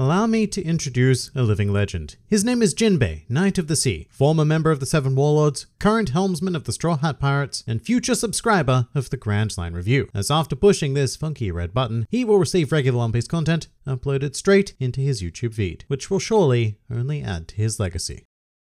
allow me to introduce a living legend. His name is Jinbei, Knight of the Sea, former member of the Seven Warlords, current helmsman of the Straw Hat Pirates, and future subscriber of the Grand Line Review, as after pushing this funky red button, he will receive regular One Piece content uploaded straight into his YouTube feed, which will surely only add to his legacy.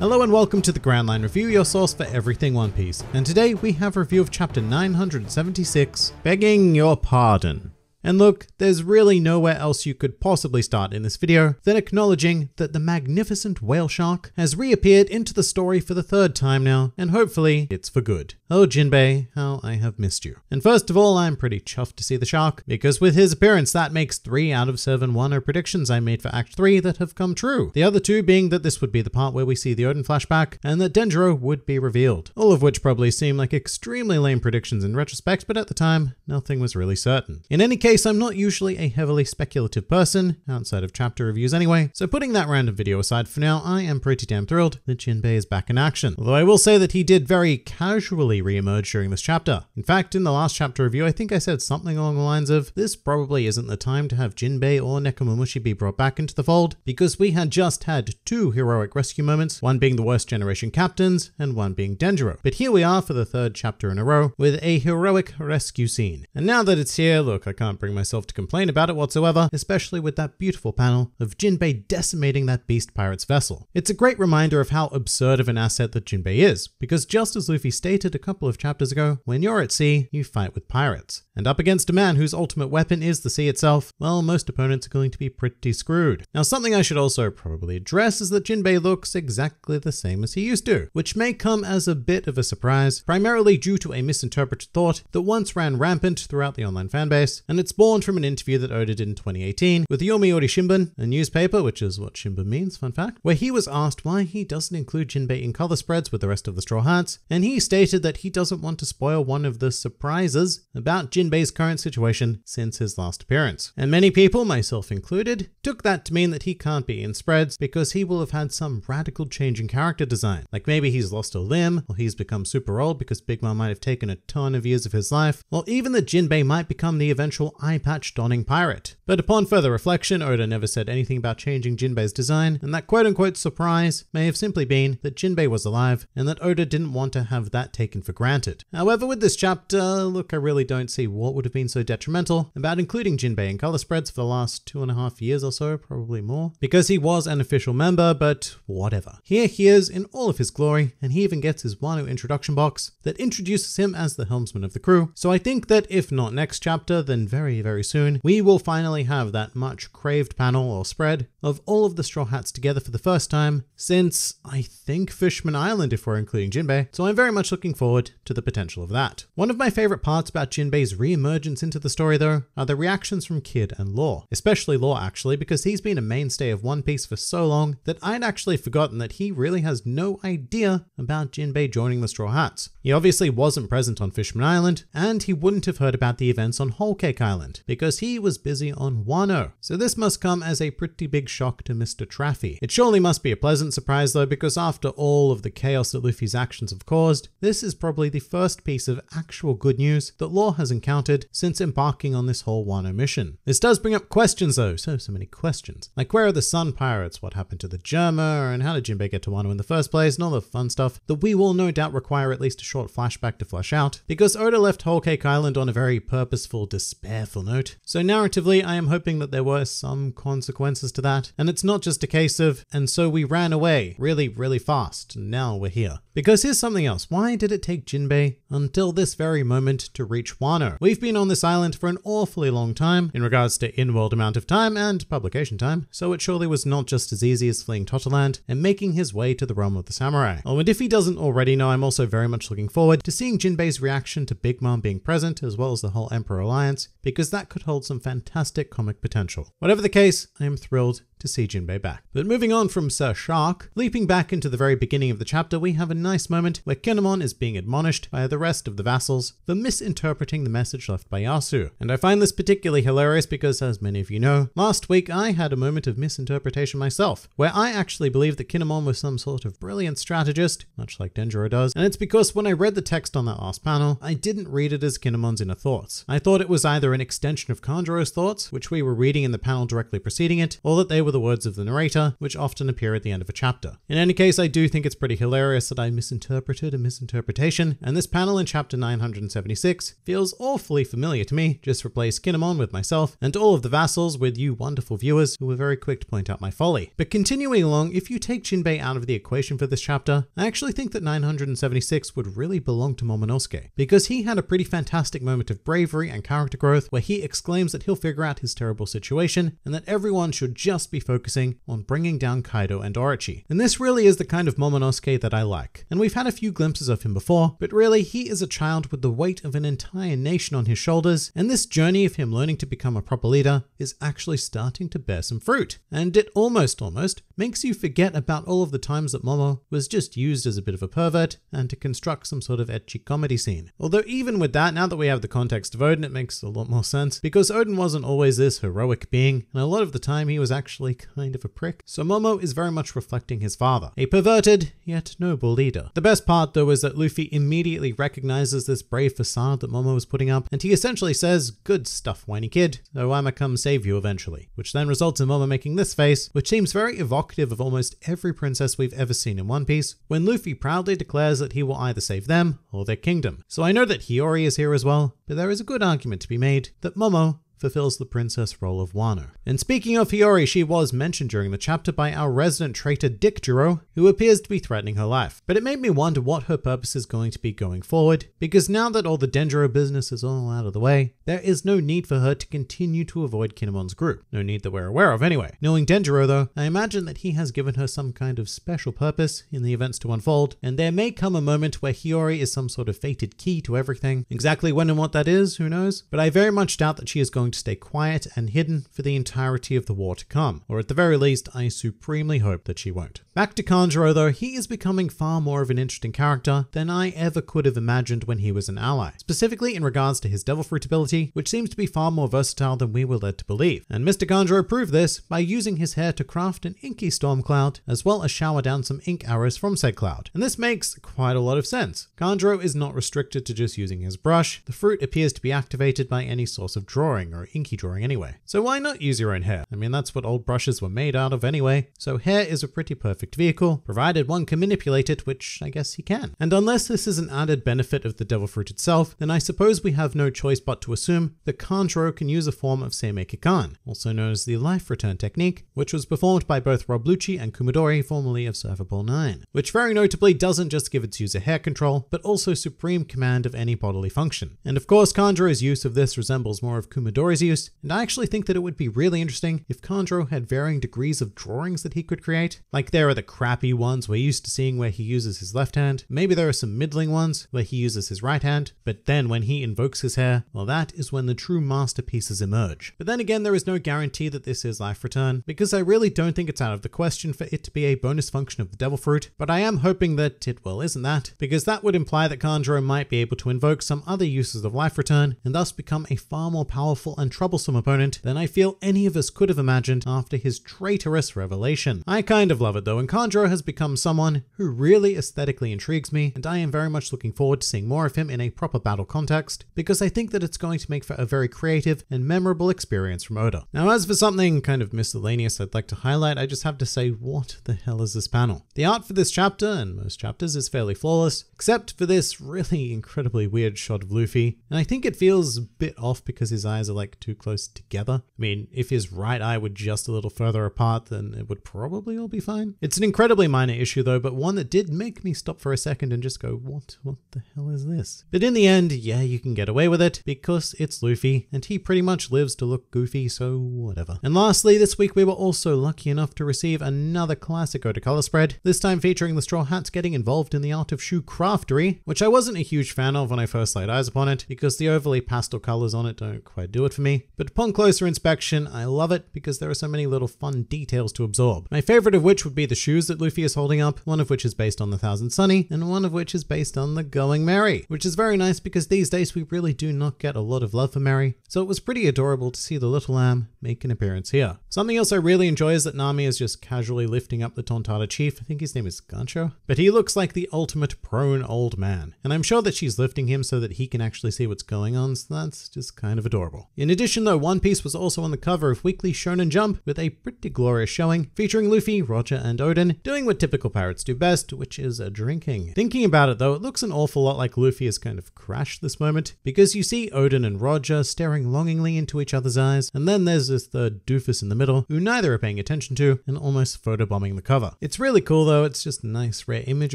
Hello and welcome to the Grand Line Review, your source for everything One Piece, and today we have a review of chapter 976, Begging Your Pardon. And look, there's really nowhere else you could possibly start in this video than acknowledging that the magnificent whale shark has reappeared into the story for the third time now, and hopefully it's for good. Oh Jinbei, how I have missed you. And first of all, I'm pretty chuffed to see the shark, because with his appearance that makes 3 out of 7 Wano oh predictions I made for Act 3 that have come true. The other two being that this would be the part where we see the Odin flashback, and that Dendro would be revealed. All of which probably seem like extremely lame predictions in retrospect, but at the time, nothing was really certain. In any case, case, I'm not usually a heavily speculative person, outside of chapter reviews anyway, so putting that random video aside for now, I am pretty damn thrilled that Jinbei is back in action. Although I will say that he did very casually re-emerge during this chapter. In fact, in the last chapter review, I think I said something along the lines of, this probably isn't the time to have Jinbei or Nekomamushi be brought back into the fold, because we had just had two heroic rescue moments, one being the worst generation captains, and one being Denjiro. But here we are for the third chapter in a row, with a heroic rescue scene. And now that it's here, look, I can't bring myself to complain about it whatsoever, especially with that beautiful panel of Jinbei decimating that beast pirate's vessel. It's a great reminder of how absurd of an asset that Jinbei is, because just as Luffy stated a couple of chapters ago, when you're at sea, you fight with pirates. And up against a man whose ultimate weapon is the sea itself, well, most opponents are going to be pretty screwed. Now, something I should also probably address is that Jinbei looks exactly the same as he used to, which may come as a bit of a surprise, primarily due to a misinterpreted thought that once ran rampant throughout the online fanbase, and it's spawned from an interview that Oda did in 2018 with Yomiuri Shimbun, a newspaper, which is what Shimbun means, fun fact, where he was asked why he doesn't include Jinbei in color spreads with the rest of the Straw Hats, and he stated that he doesn't want to spoil one of the surprises about Jinbei's current situation since his last appearance. And many people, myself included, took that to mean that he can't be in spreads because he will have had some radical change in character design. Like maybe he's lost a limb, or he's become super old because Big Mom might have taken a ton of years of his life, or even that Jinbei might become the eventual eye patch donning pirate. But upon further reflection, Oda never said anything about changing Jinbei's design, and that quote unquote surprise may have simply been that Jinbei was alive and that Oda didn't want to have that taken for granted. However, with this chapter, look, I really don't see what would have been so detrimental about including Jinbei in color spreads for the last two and a half years or so, probably more, because he was an official member, but whatever. Here he is in all of his glory, and he even gets his Wano introduction box that introduces him as the helmsman of the crew. So I think that if not next chapter, then very very, very soon, we will finally have that much craved panel or spread of all of the Straw Hats together for the first time since, I think, Fishman Island if we're including Jinbei, so I'm very much looking forward to the potential of that. One of my favourite parts about Jinbei's re-emergence into the story though are the reactions from Kid and Law, especially Law actually because he's been a mainstay of One Piece for so long that I'd actually forgotten that he really has no idea about Jinbei joining the Straw Hats. He obviously wasn't present on Fishman Island, and he wouldn't have heard about the events on Whole Cake Island Island because he was busy on Wano. So this must come as a pretty big shock to Mr. Traffy. It surely must be a pleasant surprise though because after all of the chaos that Luffy's actions have caused, this is probably the first piece of actual good news that Law has encountered since embarking on this whole Wano mission. This does bring up questions though, so so many questions. Like where are the Sun Pirates, what happened to the Germa, and how did Jinbei get to Wano in the first place, and all the fun stuff that we will no doubt require at least a short flashback to flesh out, because Oda left Whole Cake Island on a very purposeful despair careful note. So narratively, I am hoping that there were some consequences to that. And it's not just a case of, and so we ran away really, really fast. Now we're here. Because here's something else. Why did it take Jinbei until this very moment to reach Wano. We've been on this island for an awfully long time in regards to in-world amount of time and publication time, so it surely was not just as easy as fleeing Totterland and making his way to the realm of the samurai. Oh, and if he doesn't already know, I'm also very much looking forward to seeing Jinbei's reaction to Big Mom being present as well as the whole Emperor Alliance, because that could hold some fantastic comic potential. Whatever the case, I am thrilled to see Jinbei back. But moving on from Sir Shark, leaping back into the very beginning of the chapter, we have a nice moment where Kinemon is being admonished by the rest of the vassals for misinterpreting the message left by Yasu. And I find this particularly hilarious because, as many of you know, last week I had a moment of misinterpretation myself, where I actually believed that Kinemon was some sort of brilliant strategist, much like Denjiro does, and it's because when I read the text on that last panel, I didn't read it as Kinemon's inner thoughts. I thought it was either an extension of Kanjuro's thoughts, which we were reading in the panel directly preceding it, or that they were the words of the narrator, which often appear at the end of a chapter. In any case, I do think it's pretty hilarious that I misinterpreted a misinterpretation, and this panel in chapter 976 feels awfully familiar to me, just replace Kinemon with myself, and all of the vassals with you wonderful viewers who were very quick to point out my folly. But continuing along, if you take Jinbei out of the equation for this chapter, I actually think that 976 would really belong to Momonosuke, because he had a pretty fantastic moment of bravery and character growth where he exclaims that he'll figure out his terrible situation and that everyone should just be focusing on bringing down Kaido and Orochi. And this really is the kind of Momonosuke that I like. And we've had a few glimpses of him before, but really he is a child with the weight of an entire nation on his shoulders, and this journey of him learning to become a proper leader is actually starting to bear some fruit. And it almost, almost makes you forget about all of the times that Momo was just used as a bit of a pervert and to construct some sort of etchy comedy scene. Although even with that, now that we have the context of Odin, it makes a lot more sense because Odin wasn't always this heroic being, and a lot of the time he was actually actually kind of a prick. So Momo is very much reflecting his father, a perverted yet noble leader. The best part though is that Luffy immediately recognizes this brave facade that Momo is putting up, and he essentially says, good stuff, whiny kid, so I'ma come save you eventually, which then results in Momo making this face, which seems very evocative of almost every princess we've ever seen in One Piece, when Luffy proudly declares that he will either save them or their kingdom. So I know that Hiyori is here as well, but there is a good argument to be made that Momo fulfills the princess role of Wano. And speaking of Hiyori, she was mentioned during the chapter by our resident traitor Dick Jiro, who appears to be threatening her life. But it made me wonder what her purpose is going to be going forward, because now that all the Dendro business is all out of the way, there is no need for her to continue to avoid Kinemon's group. No need that we're aware of anyway. Knowing Dendro though, I imagine that he has given her some kind of special purpose in the events to unfold, and there may come a moment where Hiyori is some sort of fated key to everything. Exactly when and what that is, who knows? But I very much doubt that she is going to stay quiet and hidden for the entirety of the war to come, or at the very least, I supremely hope that she won't. Back to Kanjuro though, he is becoming far more of an interesting character than I ever could have imagined when he was an ally, specifically in regards to his Devil Fruit ability, which seems to be far more versatile than we were led to believe. And Mr. Kanjuro proved this by using his hair to craft an inky storm cloud, as well as shower down some ink arrows from said cloud. And this makes quite a lot of sense. Kanjuro is not restricted to just using his brush, the fruit appears to be activated by any source of drawing, or inky drawing anyway. So why not use your own hair? I mean, that's what old brushes were made out of anyway, so hair is a pretty perfect perfect vehicle, provided one can manipulate it, which I guess he can. And unless this is an added benefit of the Devil Fruit itself, then I suppose we have no choice but to assume that Kanjuro can use a form of Samekikan, also known as the Life Return Technique, which was performed by both Rob Lucci and Kumadori, formerly of Surfer Ball 9, which very notably doesn't just give its user hair control, but also supreme command of any bodily function. And of course, Kanjuro's use of this resembles more of Kumadori's use, and I actually think that it would be really interesting if Kanjuro had varying degrees of drawings that he could create. Like there are are the crappy ones we're used to seeing where he uses his left hand. Maybe there are some middling ones where he uses his right hand, but then when he invokes his hair, well, that is when the true masterpieces emerge. But then again, there is no guarantee that this is Life Return, because I really don't think it's out of the question for it to be a bonus function of the Devil Fruit, but I am hoping that it, well, isn't that, because that would imply that Kanjuro might be able to invoke some other uses of Life Return and thus become a far more powerful and troublesome opponent than I feel any of us could have imagined after his traitorous revelation. I kind of love it though, Conjuro has become someone who really aesthetically intrigues me, and I am very much looking forward to seeing more of him in a proper battle context, because I think that it's going to make for a very creative and memorable experience from Oda. Now as for something kind of miscellaneous I'd like to highlight, I just have to say, what the hell is this panel? The art for this chapter, and most chapters, is fairly flawless, except for this really incredibly weird shot of Luffy, and I think it feels a bit off because his eyes are like too close together. I mean, if his right eye were just a little further apart, then it would probably all be fine. It's an incredibly minor issue though, but one that did make me stop for a second and just go, what, what the hell is this? But in the end, yeah, you can get away with it because it's Luffy and he pretty much lives to look goofy, so whatever. And lastly, this week we were also lucky enough to receive another classic Oda color spread, this time featuring the Straw Hats getting involved in the art of shoe craftery, which I wasn't a huge fan of when I first laid eyes upon it because the overly pastel colors on it don't quite do it for me. But upon closer inspection, I love it because there are so many little fun details to absorb. My favorite of which would be the shoes that Luffy is holding up, one of which is based on the Thousand Sunny, and one of which is based on the Going Merry, which is very nice because these days we really do not get a lot of love for Merry, so it was pretty adorable to see the little lamb make an appearance here. Something else I really enjoy is that Nami is just casually lifting up the Tontata chief, I think his name is Gancho, but he looks like the ultimate prone old man, and I'm sure that she's lifting him so that he can actually see what's going on, so that's just kind of adorable. In addition though, One Piece was also on the cover of Weekly Shonen Jump with a pretty glorious showing featuring Luffy, Roger, and Oda Odin, doing what typical pirates do best, which is a drinking. Thinking about it though, it looks an awful lot like Luffy has kind of crashed this moment, because you see Odin and Roger staring longingly into each other's eyes, and then there's this third doofus in the middle, who neither are paying attention to, and almost photobombing the cover. It's really cool though, it's just a nice rare image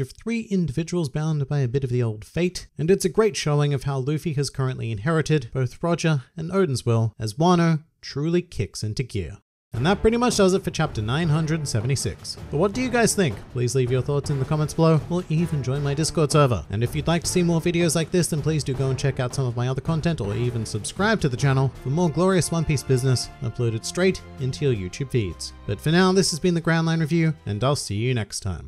of three individuals bound by a bit of the old fate, and it's a great showing of how Luffy has currently inherited both Roger and Odin's will, as Wano truly kicks into gear. And that pretty much does it for chapter 976. But what do you guys think? Please leave your thoughts in the comments below or even join my Discord server. And if you'd like to see more videos like this, then please do go and check out some of my other content or even subscribe to the channel for more glorious One Piece business uploaded straight into your YouTube feeds. But for now, this has been the Groundline Review and I'll see you next time.